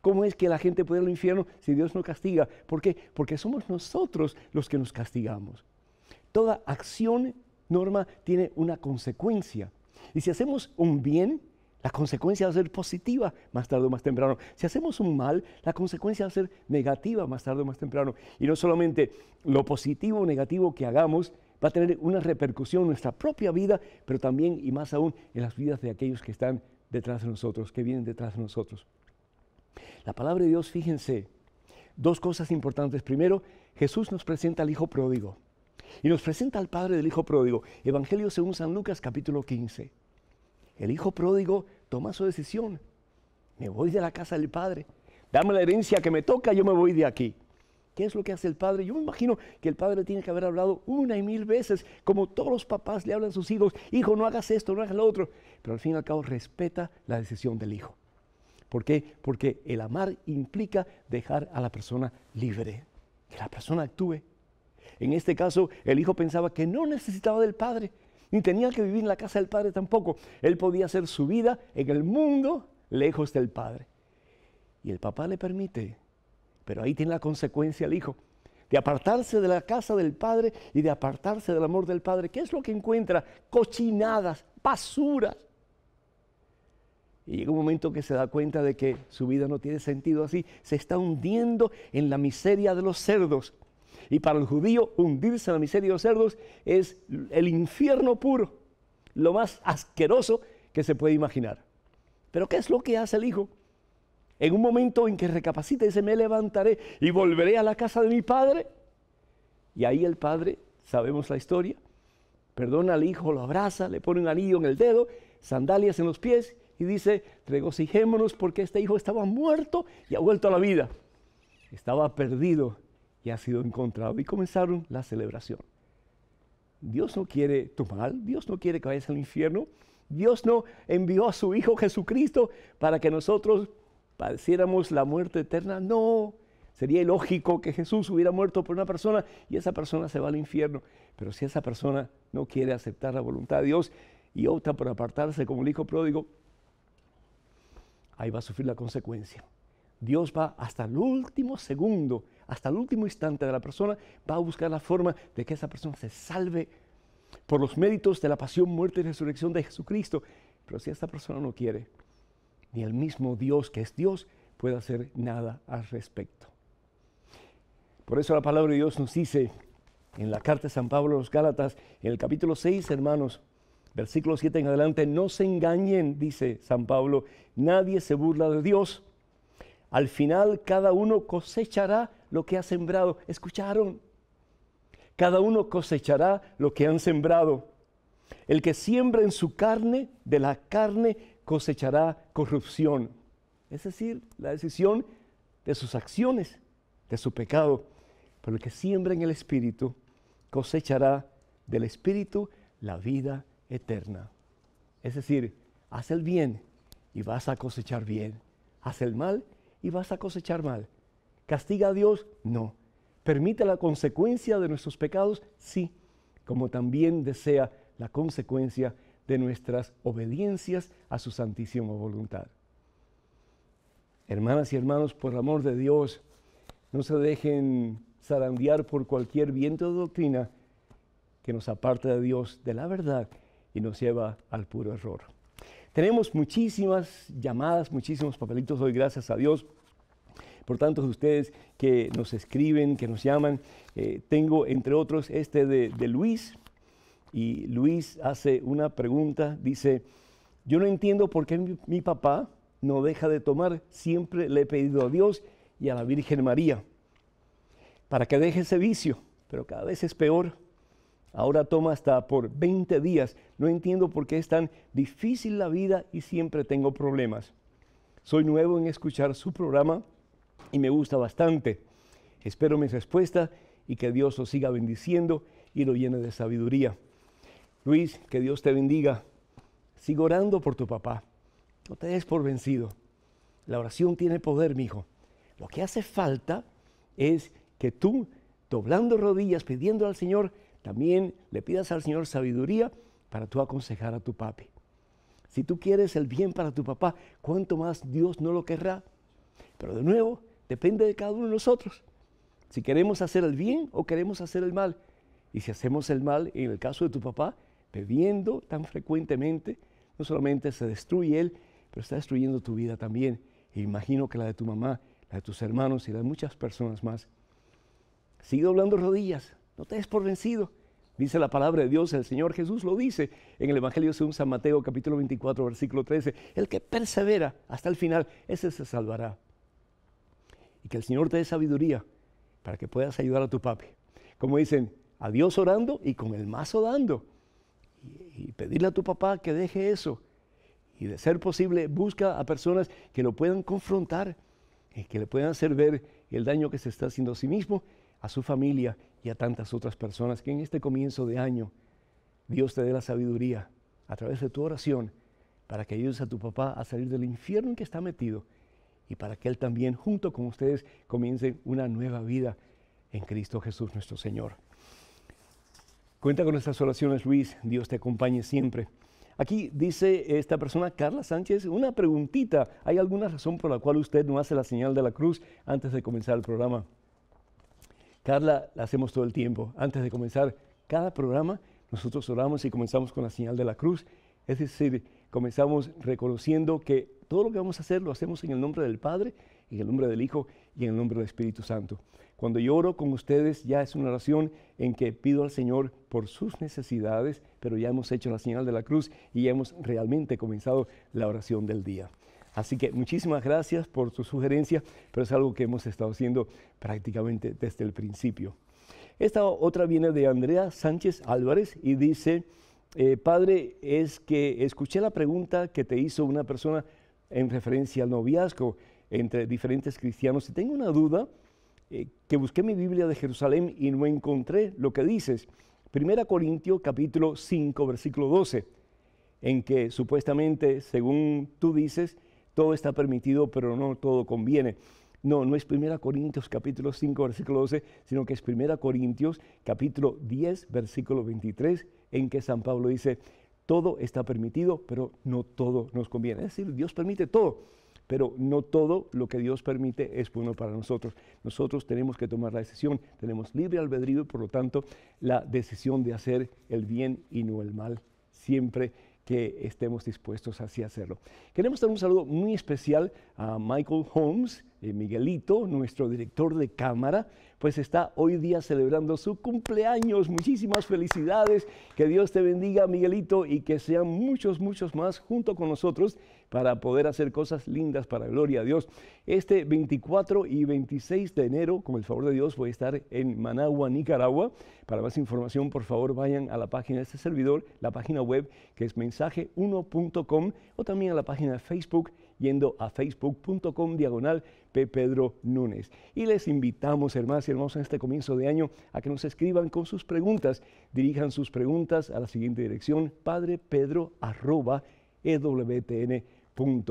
¿cómo es que la gente puede ir al infierno si Dios no castiga? ¿Por qué? Porque somos nosotros los que nos castigamos. Toda acción norma tiene una consecuencia. Y si hacemos un bien, la consecuencia va a ser positiva más tarde o más temprano. Si hacemos un mal, la consecuencia va a ser negativa más tarde o más temprano. Y no solamente lo positivo o negativo que hagamos va a tener una repercusión en nuestra propia vida, pero también y más aún en las vidas de aquellos que están detrás de nosotros, que vienen detrás de nosotros. La palabra de Dios, fíjense, dos cosas importantes. Primero, Jesús nos presenta al Hijo pródigo. Y nos presenta al padre del hijo pródigo. Evangelio según San Lucas capítulo 15. El hijo pródigo toma su decisión. Me voy de la casa del padre. Dame la herencia que me toca, yo me voy de aquí. ¿Qué es lo que hace el padre? Yo me imagino que el padre tiene que haber hablado una y mil veces, como todos los papás le hablan a sus hijos, hijo, no hagas esto, no hagas lo otro. Pero al fin y al cabo respeta la decisión del hijo. ¿Por qué? Porque el amar implica dejar a la persona libre, que la persona actúe. En este caso, el hijo pensaba que no necesitaba del padre, ni tenía que vivir en la casa del padre tampoco. Él podía hacer su vida en el mundo lejos del padre. Y el papá le permite, pero ahí tiene la consecuencia el hijo, de apartarse de la casa del padre y de apartarse del amor del padre. ¿Qué es lo que encuentra? Cochinadas, basuras. Y llega un momento que se da cuenta de que su vida no tiene sentido así. Se está hundiendo en la miseria de los cerdos. Y para el judío hundirse en la miseria de los cerdos es el infierno puro, lo más asqueroso que se puede imaginar. Pero ¿qué es lo que hace el hijo? En un momento en que recapacita y dice, me levantaré y volveré a la casa de mi padre. Y ahí el padre, sabemos la historia, perdona al hijo, lo abraza, le pone un anillo en el dedo, sandalias en los pies y dice, regocijémonos porque este hijo estaba muerto y ha vuelto a la vida. Estaba perdido que ha sido encontrado y comenzaron la celebración. Dios no quiere tu mal, Dios no quiere que vayas al infierno, Dios no envió a su Hijo Jesucristo para que nosotros padeciéramos la muerte eterna, no. Sería ilógico que Jesús hubiera muerto por una persona y esa persona se va al infierno. Pero si esa persona no quiere aceptar la voluntad de Dios y opta por apartarse como el hijo pródigo, ahí va a sufrir la consecuencia. Dios va hasta el último segundo hasta el último instante de la persona, va a buscar la forma de que esa persona se salve por los méritos de la pasión, muerte y resurrección de Jesucristo. Pero si esta persona no quiere, ni el mismo Dios que es Dios puede hacer nada al respecto. Por eso la palabra de Dios nos dice en la carta de San Pablo a los Gálatas, en el capítulo 6, hermanos, versículo 7 en adelante, no se engañen, dice San Pablo, nadie se burla de Dios. Al final cada uno cosechará lo que ha sembrado. ¿Escucharon? Cada uno cosechará lo que han sembrado. El que siembra en su carne, de la carne cosechará corrupción. Es decir, la decisión de sus acciones, de su pecado. Pero el que siembra en el Espíritu, cosechará del Espíritu la vida eterna. Es decir, haz el bien y vas a cosechar bien. Haz el mal y vas a cosechar mal. ¿Castiga a Dios? No. ¿Permite la consecuencia de nuestros pecados? Sí, como también desea la consecuencia de nuestras obediencias a su santísima voluntad. Hermanas y hermanos, por amor de Dios, no se dejen zarandear por cualquier viento de doctrina que nos aparte de Dios, de la verdad, y nos lleva al puro error. Tenemos muchísimas llamadas, muchísimos papelitos hoy, gracias a Dios por tanto, ustedes que nos escriben, que nos llaman. Eh, tengo, entre otros, este de, Luis, y Luis hace una pregunta, dice, yo no entiendo por qué mi, mi, papá no deja de tomar, siempre le he pedido a Dios y a la Virgen María para que deje ese vicio, pero cada vez es peor. Ahora toma hasta por 20 días. No entiendo por qué es tan difícil la vida y siempre tengo problemas. Soy nuevo en escuchar su programa y me gusta bastante. Espero mi respuesta y que Dios os siga bendiciendo y lo llene de sabiduría. Luis, que Dios te bendiga. Sigo orando por tu papá. No te des por vencido. La oración tiene poder, mi hijo. Lo que hace falta es que tú, doblando rodillas, pidiendo al Señor, también le pidas al Señor sabiduría para tú aconsejar a tu papi. Si tú quieres el bien para tu papá, ¿cuánto más Dios no lo querrá? Pero de nuevo, Depende de cada uno de nosotros. Si queremos hacer el bien o queremos hacer el mal. Y si hacemos el mal, en el caso de tu papá, bebiendo tan frecuentemente, no solamente se destruye él, pero está destruyendo tu vida también. E imagino que la de tu mamá, la de tus hermanos y la de muchas personas más. Sigue doblando rodillas, no te des por vencido. Dice la palabra de Dios, el Señor Jesús lo dice en el Evangelio según San Mateo capítulo 24 versículo 13. El que persevera hasta el final, ese se salvará y que el Señor te dé sabiduría para que puedas ayudar a tu papi. Como dicen, a Dios orando y con el mazo dando. Y, pedirle a tu papá que deje eso. Y de ser posible, busca a personas que lo puedan confrontar, eh, que le puedan hacer ver el daño que se está haciendo a sí mismo, a su familia y a tantas otras personas. Que en este comienzo de año Dios te dé la sabiduría a través de tu oración para que ayudes a tu papá a salir del infierno en que está metido y para que Él también, junto con ustedes, comience una nueva vida en Cristo Jesús nuestro Señor. Cuenta con nuestras oraciones, Luis. Dios te acompañe siempre. Aquí dice esta persona, Carla Sánchez, una preguntita. ¿Hay alguna razón por la cual usted no hace la señal de la cruz antes de comenzar el programa? Carla, la hacemos todo el tiempo. Antes de comenzar cada programa, nosotros oramos y comenzamos con la señal de la cruz. Es decir, comenzamos reconociendo que todo lo que vamos a hacer lo hacemos en el nombre del Padre, en el nombre del Hijo y en el nombre del Espíritu Santo. Cuando yo oro con ustedes ya es una oración en que pido al Señor por sus necesidades, pero ya hemos hecho la señal de la cruz y ya hemos realmente comenzado la oración del día. Así que muchísimas gracias por su sugerencia, pero es algo que hemos estado haciendo prácticamente desde el principio. Esta otra viene de Andrea Sánchez Álvarez y dice, eh, Padre, es que escuché la pregunta que te hizo una persona en referencia al noviazgo entre diferentes cristianos. Y tengo una duda eh, que busqué mi Biblia de Jerusalén y no encontré lo que dices. Primera Corintios capítulo 5 versículo 12, en que supuestamente, según tú dices, todo está permitido, pero no todo conviene. No, no es Primera Corintios capítulo 5 versículo 12, sino que es Primera Corintios capítulo 10 versículo 23, en que San Pablo dice, todo está permitido, pero no todo nos conviene. Es decir, Dios permite todo, pero no todo lo que Dios permite es bueno para nosotros. Nosotros tenemos que tomar la decisión, tenemos libre albedrío y por lo tanto la decisión de hacer el bien y no el mal siempre que estemos dispuestos así a hacerlo. Queremos dar un saludo muy especial a Michael Holmes, eh, Miguelito, nuestro director de cámara, pues está hoy día celebrando su cumpleaños. Muchísimas felicidades, que Dios te bendiga Miguelito y que sean muchos, muchos más junto con nosotros para poder hacer cosas lindas para gloria a Dios. Este 24 y 26 de enero, con el favor de Dios, voy a estar en Managua, Nicaragua. Para más información, por favor, vayan a la página de este servidor, la página web que es mensaje1.com o también a la página de Facebook yendo a facebook.com diagonal Pedro Núñez. Y les invitamos, hermanas y hermanos, en este comienzo de año a que nos escriban con sus preguntas. Dirijan sus preguntas a la siguiente dirección, padrepedro.com com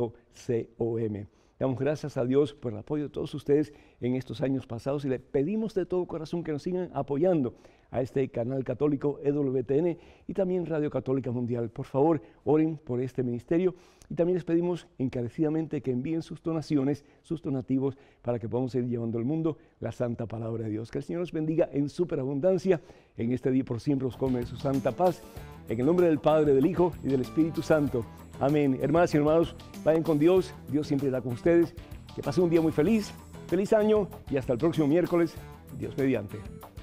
Damos gracias a Dios por el apoyo de todos ustedes en estos años pasados y le pedimos de todo corazón que nos sigan apoyando a este canal católico EWTN y también Radio Católica Mundial. Por favor, oren por este ministerio y también les pedimos encarecidamente que envíen sus donaciones, sus donativos, para que podamos ir llevando al mundo la santa palabra de Dios. Que el Señor los bendiga en superabundancia. En este día por siempre os come su santa paz. En el nombre del Padre, del Hijo y del Espíritu Santo. Amén. Hermanas y hermanos, vayan con Dios. Dios siempre está con ustedes. Que pasen un día muy feliz. Feliz año y hasta el próximo miércoles. Dios mediante.